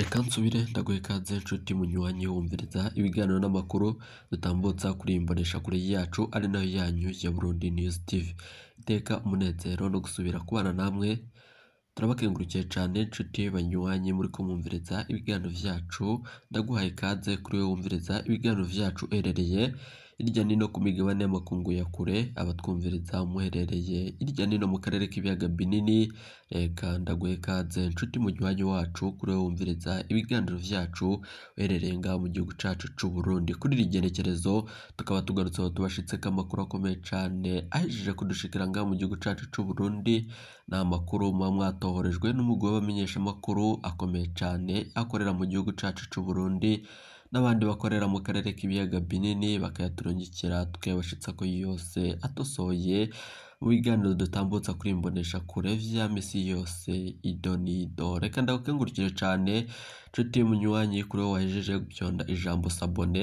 Reka nsubire ndaguhe ikaze nshuti munywanyi wumviriza ibiganiro n'amakuru dutambutsa kuri iyi mboneshakure yacu ari nayo yanyu ya Burundi News TV. Iteka umunezero no gusubira kubana namwe, turabakengurukiye cyane nshuti banywanyi muri kumwumviriza ibiganiro byacu, ndaguhaye ikaze kuri wowe wumviriza ibiganiro byacu uherereye hirya nino ku migabane y'amakungu ya kure, abatwumviriza muherereye hirya no mu karere k'ibiyaga binini, reka ndaguhe ikaze nshuti mu wacu kuri wowe wumviriza ibiganiro byacu, uherereye ngaha mu gihugu cyacu cy'u Burundi, kuri iri genekerezo tukaba tugarutse aho tubashitseko amakuru akomeye cyane, ahejeje kudushikira ngaha mu gihugu cyacu cy'u Burundi, ni amakuru muba mwatohorejwe n'umugore w'abamenyeshamakuru akomeye cyane, akorera mu gihugu cyacu cy'u Burundi n'abandi bakorera mu karere k'ibiyaga binini bakayaturungikira tukayabashitsa ko yose atosoye mu biganiro dutambutsa kuri imboneshakure vya misi yose idonido reka ndagukengurukije cane nshuti y'umunywanyi kuri we wahejeje byonda ijambo sabone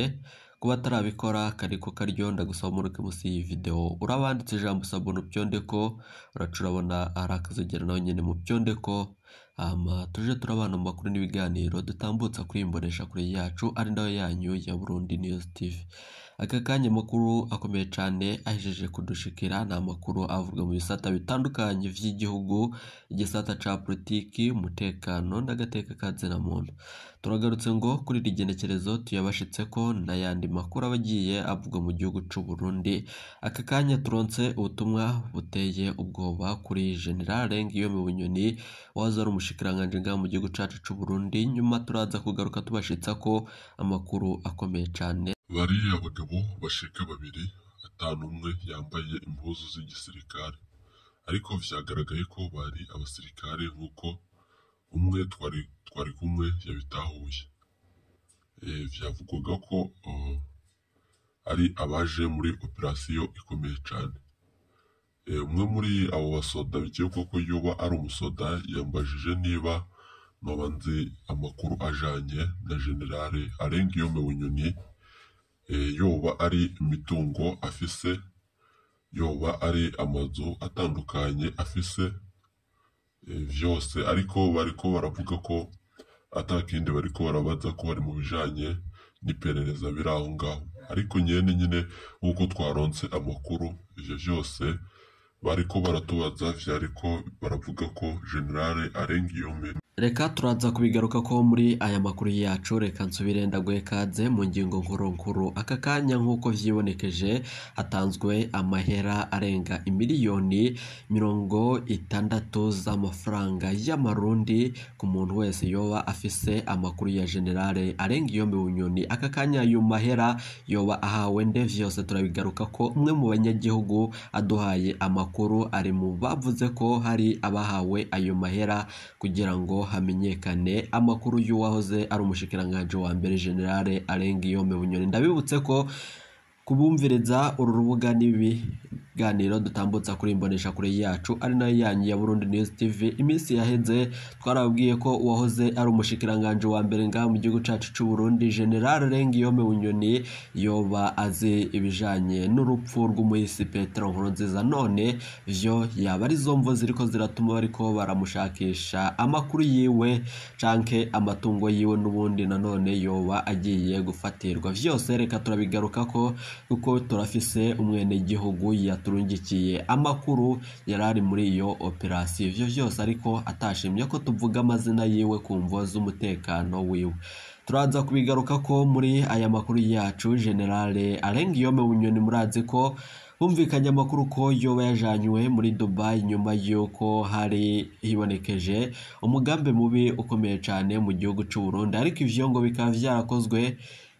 kuba atarabikora kari ko karyo ndagusaba umuruke munsi y'iyi videwo urabanditse ijambo sabone ubyonde ko uraca urabona ari akazogera nawe nyine mu byonde hama tuje turabana mu makuru n'ibiganiro dutambutsa kuri iyi yacu ari nayo yanyu ya Burundi News TV Aka kanya makuru akomeye cyane ahejeje kudushikira ni amakuru avuga mu bisata bitandukanye by'igihugu igisata cya politiki umutekano n'agateka ka muntu turagarutse ngo kuri iri genekerezo tuyabashitse ko n'ayandi makuru aba agiye avugwa mu gihugu cy'u Burundi aka kanya turonse ubutumwa buteye ubwoba kuri generale ngiyo mu bunyoni waza ari umushikiranganje ngaha mu gihugu cyacu cy'u Burundi nyuma turaza kugaruka tubashitsa ko amakuru akomeye cyane Bariya bagabo bashika babiri atanu umwe yambaye impuzu z'igisirikare, ariko byagaragaye ko bari abasirikare nk'uko umwe twari kumwe yabitahuye. E, vyavugwaga ko ari abaje muri operasiyo ikomeye cyane e, Umwe muri abo basoda bikekwa ko yuba ari umusoda yambajije niba noba amakuru ajanye na Jenerali Alenguyo Munyoni. Eh, yoba ari imitungo afise, yoba ari amazu atandukanye afise, eh, vyose ariko bariko baravuga ko atakindi bariko barabaza ko bari mu bijanye n'iperereza biri aho ngaho, ariko nyene nyine nk'uko twaronse amakuru ivyo vyose bariko baratubaza vyariko baravuga ko General Arengiyome. Reka kubigaruka ko muri aya makuru yacu reka nsubire ndaguhe ikaze mu ngingo nkuru nkuru aka kanya nk'uko vyibonekeje hatanzwe amahera arenga imiliyoni mirongo itandatu z'amafaranga y'amarundi ku muntu wese yoba afise amakuru ya generale arenga iyo mibunyoni aka kanya ayo mahera yoba ahawe nde vyose turabigaruka ko umwe mu banyagihugu aduhaye amakuru ari mu bavuze ko hari abahawe ayo mahera kugira ngo hamenyekane amakuru y'uwahoze ari umushikiranganji wa mbere generale Aleng Yome Bunyoni ndabibutse ko kubumviriza uru rubuga n'ibi ibiganiro dutambutsa kuri imbonesha kure yacu ari nayo yanyu ya Burundi News TV iminsi yaheze twarabwiye ko uwahoze ari umushikiranganje wa mbere ngaha mu gihugu cacu c'u Burundi General Rengiyome Bunyoni yoba azi ibijanye n'urupfu rw'umuhisi Petro Nkurunziza none vyo yaba ari zo mvo ziriko ziratuma bariko baramushakisha amakuru yiwe canke amatungo yiwe n'ubundi nanone yoba agiye gufatirwa byose reka turabigaruka ko kuko turafise umwene gihugu ya yaturungikiye amakuru yari ari muri iyo operasiyo ibyo byose ariko atashimye ko tuvuga amazina yiwe ku mvo z'umutekano wiwe turaza kubigaruka ko muri aya makuru yacu generale arengiyome bunyoni murazi ko bumvikanye amakuru ko yoba yajanywe muri dubayi nyuma y'uko hari hibonekeje umugambi mubi ukomeye cyane mu gihugu cy'u ariko ibyo ngo bikaba byarakozwe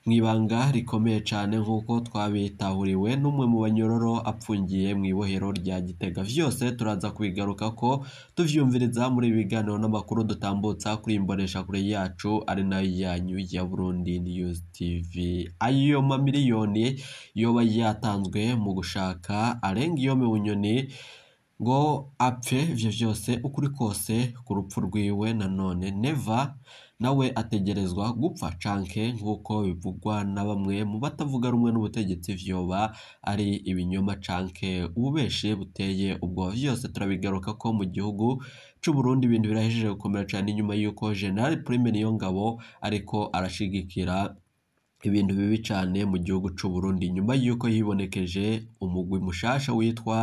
mu ibanga rikomeye cyane nk'uko twabitahuriwe n'umwe mu banyororo apfungiye mu ibohero rya gitega byose turaza kubigaruka ko tubyumviriza muri ibi biganiro n'amakuru dutambutsa kuri imbonesha-kure yacu ari nayo yanyu ya burundi niyuzi tivi ayo mamiliyoni yoba yatanzwe mu gushaka arenga iyo mu ngo apfe ibyo byose ukuri kose ku rupfu rwiwe nanone neva nawe ategerezwa gupfa canke nk'uko bivugwa na bamwe mu batavuga rumwe n'ubutegetsi vyoba ari ibinyoma canke ububeshi buteye ubwoba vyose turabigaruka ko mu gihugu c'uburundi ibintu birahejeje gukomera cane inyuma y'uko general prime ngabo ariko arashigikira ibintu bibi cane mu gihugu c'uburundi nyuma y'uko yibonekeje umugwi mushasha witwa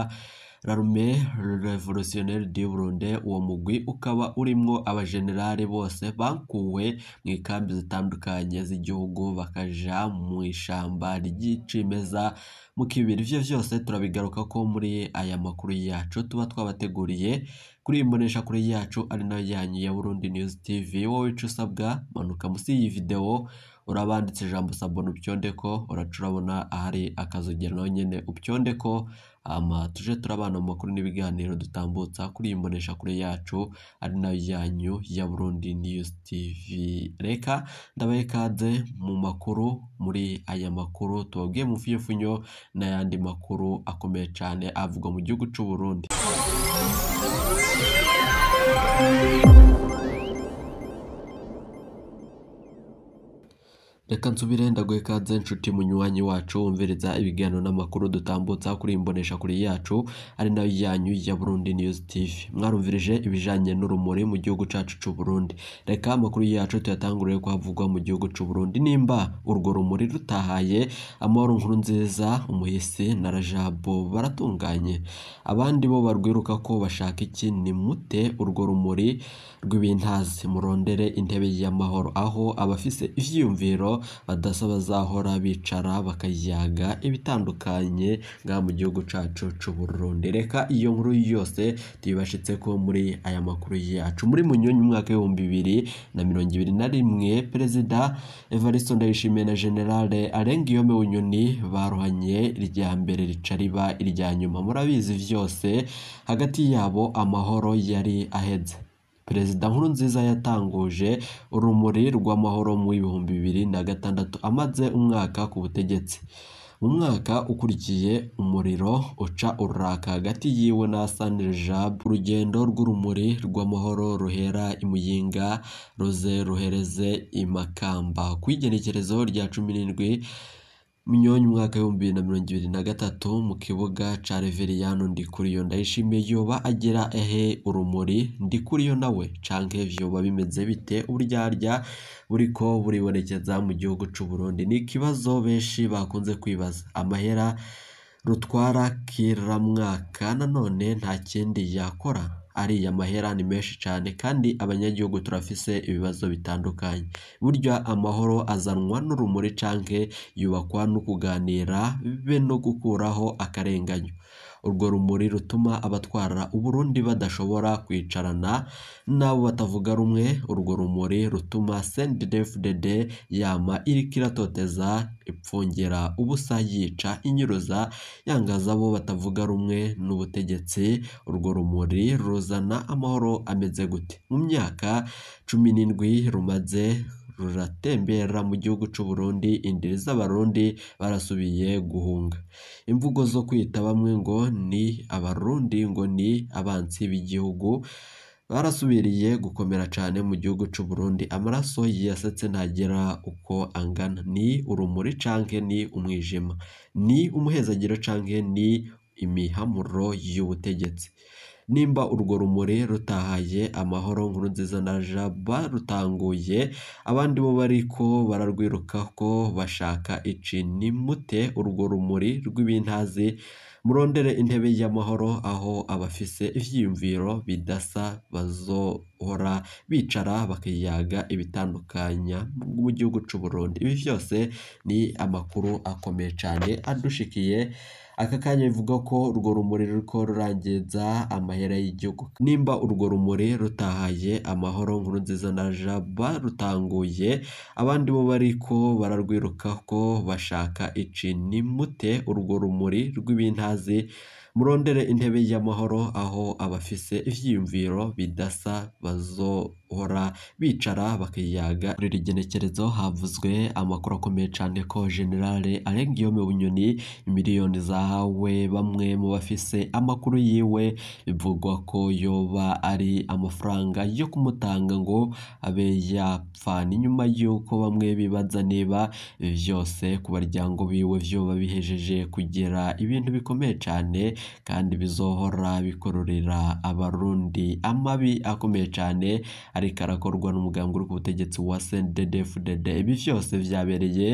l'armée révolutionnelle du Burundi uwo mugwi ukaba urimo abajenerali bose bakuwe mu ikambi zitandukanye z'igihugu bakaja mu ishyamba ry'icimeza mu kibiri ivyo byose turabigaruka ko muri aya makuru yacu tuba twabateguriye kuri imbonesha kure yacu ari nayo yanyu ya Burundi News TV wowe ico usabwa manuka musi iyi videwo urabanditse ijambo sabona ubyondeko uraca urabona ahari akazogera nawe nyene ubyondeko Ama tuje turabana mu makuru n'ibiganiro dutambutsa kuri iyi mboneshakure yacu ari nayo yanyu ya Burundi News TV reka ndabaye ikaze mu makuru muri aya makuru tubabwiye mu funyofunyo n'ayandi makuru akomeye cyane avugwa mu gihugu cy'u Burundi reka nsubire ndaguhe ikaze inshuti munywanyi wacu wumviriza ibiganiro n'amakuru dutambutsa kuri imbonesha kuri yacu ari nayo yanyu ya Burundi News TV mwarumvirije ibijanye n'urumuri mu gihugu cacu c'u Burundi reka amakuru yacu tuyatangurire kuhavugwa mu gihugu c'u Burundi nimba urwo rumuri rutahaye amahoro nkuru nziza umuhisi na Rajabo baratunganye abandi bo barwiruka ko bashaka iki ni mute urwo rumuri rw'ibintazi murondere intebe y'amahoro aho abafise ivyiyumviro badasa bazahora bicara bakayaga ibitandukanye nga mu gihugu cyacu cy'u reka iyo nkuru yose tuyibashitse ko muri aya makuru yacu, muri Munyonyi mu mwaka w'ibihumbi bibiri na mirongo ibiri na rimwe Perezida Evariste Ndayishimiye na General Alengiyome Bunyoni barohanye irya mbere rica riba irya nyuma, murabizi byose hagati yabo amahoro yari aheze. perezida Nkuru nziza yatanguje urumuri rw'amahoro mu ibihumbi bibiri na gatandatu amaze umwaka ku butegetsi mu mwaka ukurikiye umuriro uca ururaka hagati yiwe na Sandrine Jab urugendo rw'urumuri rw'amahoro ruhera imuyinga ruze ruhereze i Makamba ku igenekerezo rya cumi n'indwi Mignone umwaka w'ibihumbi bibiri na mirongo ibiri na gatatu mu kibuga ca Reveriyano Ndikuriyo ndayishimiye yoba agera ehe urumuri Ndikuriyo nawe canke vyoba bimeze bite uburyarya buriko buribonekeza mu gihugu c'u Burundi ni ikibazo benshi bakunze kwibaza amahera rutwara kiramwaka nanone nta kindi yakora ariya mahera ni menshi cyane kandi abanyagihugu turafise ibibazo bitandukanye, burya amahoro azanwa n'urumuri canke yubakwa no kuganira be no gukuraho akarenganyo. urwo rumuri rutuma abatwara Uburundi badashobora kwicarana n'abo batavuga rumwe, urwo rumuri rutuma CNDD-FDD yama iriko iratoteza, ipfungera ubusa yica inyuruza, yangaza abo batavuga rumwe n'ubutegetsi, urwo rumuri ruzana amahoro ameze gute? Mu myaka cumi n'indwi rumaze ruratembera mu gihugu cy'u Burundi indiri z'Abarundi barasubiye guhunga imvugo zo kwita bamwe ngo ni Abarundi ngo ni abansi b'igihugu barasubiriye gukomera cyane mu gihugu cy'u Burundi amaraso yasetse ntagera uko angana ni urumuri canke ni umwijima ni umuhezagiro canke ni imihamuro y'ubutegetsi nimba urwo rumuri rutahaye amahoro nkuru nziza na jaba rutanguye abandi bo bari ko bararwiruka ko bashaka ici nimute urwo rumuri rw'ibintazi murondere intebe y'amahoro aho abafise ibyiyumviro bidasa bazohora bicara bakiyaga ibitandukanya mu gihugu c'u Burundi ibi byose ni amakuru akomeye cyane adushikiye aka kanya bivuga ko urwo rumuri ruriko rurangiza amahera y'igihugu nimba urwo rumuri rutahaye amahoro nkuru nziza na jaba rutanguye abandi bo bari ko bararwiruka ko bashaka ici nimute urwo rumuri rw'ibintazi murondere intebe y'amahoro aho abafise ibyiyumviro bidasa bazohora bicara bakiyaga muri rigenekerezo havuzwe amakuru akomeye cane ko generale arenga iyo mu bunyoni imiliyoni zahawe bamwe mu bafise amakuru yiwe bivugwa ko yoba ari amafaranga yo kumutanga ngo abe yapfana inyuma y'uko bamwe bibaza niba byose ku baryango biwe vyoba bihejeje kugera ibintu bikomeye cyane. kandi bizohora bikururira abarundi amabi akomeye cyane ariko arakorwa n'umugambwe uri ku butegetsi wa cndd ibi byose byabereye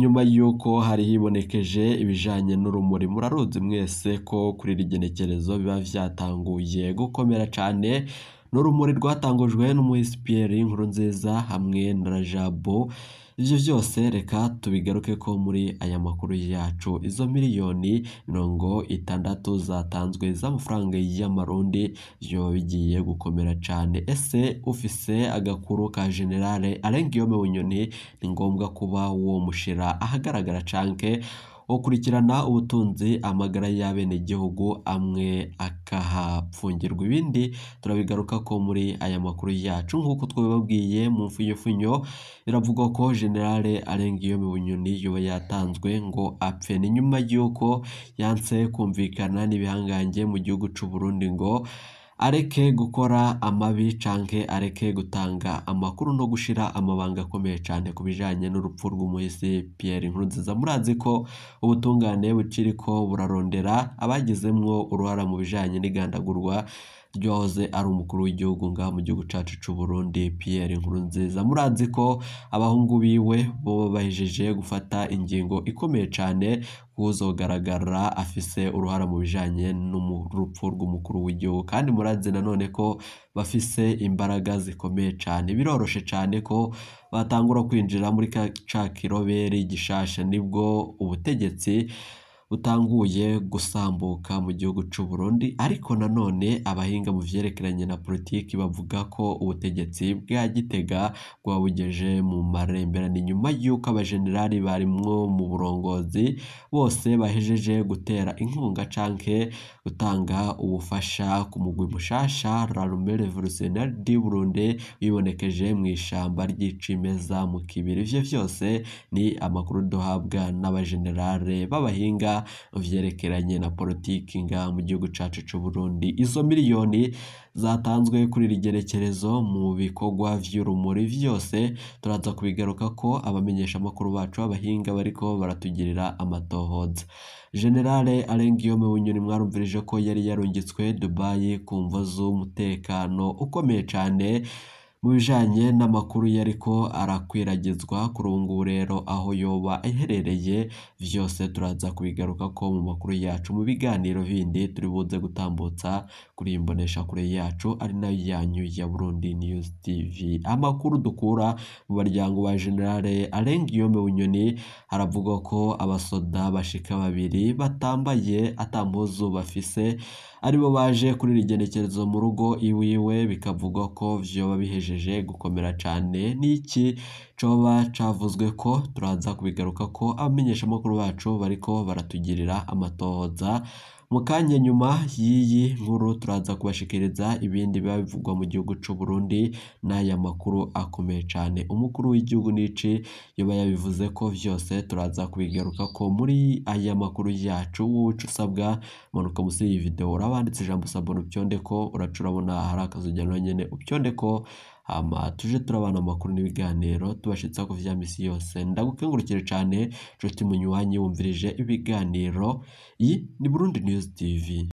nyuma y'uko hari hibonekeje ibijyanye n'urumuri muraruzi mwese ko kuri iri genekerezo biba byatanguye gukomera cyane n'urumuri rwatangujwe n'umuhisipiyeri nkuru nziza hamwe na rajabo ibyo byose reka tubigaruke ko muri aya makuru yacu izo miliyoni mirongo itandatu zatanzwe z'amafaranga y'amarundi byo bigiye gukomera cyane ese ufise agakuru ka generale Alain Bunyoni ni ngombwa kuba uwo mushira ahagaragara canke ukurikirana ubutunzi amagara y'abenegihugu amwe akahapfungirwa ibindi turabigaruka ko muri aya makuru yacu nk'uko twabibabwiye mu mfunyufunyo biravuga ko generale arenga iyo mu bunyoni yoba yatanzwe ngo apfe ni nyuma y'uko yanse kumvikana n'ibihangange mu gihugu cy'u Burundi ngo areke gukora amabi canke areke gutanga amakuru no gushira amabanga akomeye cyane ku bijanye n'urupfu rw'umuhisi Pierre Nkurunziza murazi ko ubutungane bukiriko burarondera abagizemwo uruhara mu bijanye n'igandagurwa iyo ari umukuru w'igihugu ngaha mu gihugu cyacu cy'u Burundi Pierre Nkurunziza murazi ko abahungu biwe bo bahejeje gufata ingingo ikomeye cyane uzogaragara afise uruhara mu bijyanye n'urupfu rw'umukuru w'igihugu kandi murazi nanone ko bafise imbaraga zikomeye cyane biroroshe cyane ko batangura kwinjira muri ka kiroberi gishasha nibwo ubutegetsi butanguye gusambuka mu gihugu cy'u Burundi ariko nanone abahinga mu byerekeranye na politiki bavuga ko ubutegetsi bwa Gitega bwabugeje mu maremberane nyuma y'uko abajenerali barimwo mu burongozi bose bahejeje gutera inkunga canke gutanga ubufasha ku mugwi mushasha L'armée révolutionnaire du Burundi wibonekeje mu ishamba ry'icimeza mu kibiri ivyo byose ni amakuru duhabwa n'abajenerale b'abahinga vyerekeranye na politiki ngaha mu gihugu cacu c'u Burundi izo miliyoni zatanzwe kuri iri mu bikorwa vy'urumuri vyose turaza kubigaruka ko abamenyesha amakuru bacu abahinga bariko baratugirira amatohoza generale Arengiyome Bunyoni mwarumvirije ko yari yarungitswe Dubai ku mvo z'umutekano ukomeye cane Mu bijyanye n'amakuru ye ariko arakwiragizwa ku rungurero aho yoba iherereye byose turaza kubigaruka ko mu makuru yacu mu biganiro bindi turi buze gutambutsa kuri iyi mboneshakure yacu ari nayo yanyu ya Burundi News TV. Amakuru dukura mu baryango wa generale Alain Guillaume Bunyoni haravuga ko abasoda bashika babiri batambaye atampuzu bafise aribo baje kuri rigenekerezo mu rugo iwiwe bikavugwa ko vyoba bihejeje cyabashije gukomera cyane ni iki coba cavuzwe ko turaza kubigaruka ko abamenyeshamakuru bacu bariko baratugirira amatohoza mu kanya nyuma y'iyi nkuru turaza kubashikiriza ibindi biba bivugwa mu gihugu cy'u Burundi n'aya makuru akomeye cyane umukuru w'igihugu n'ici yoba yabivuze ko vyose turaza kubigaruka ko muri aya makuru yacu wuca usabwa manuka musi y'iyi video urabanditse ijambo sabona ubyonde ko uracurabona hari akazujya nyene ubyonde ko tuje turabana amakuru n'ibiganiro tubashyitsaho ku bya minsi yose ndagukangurukire cyane nshuti munywanyi wumvirije ibiganiro iyi ni Burundi News TV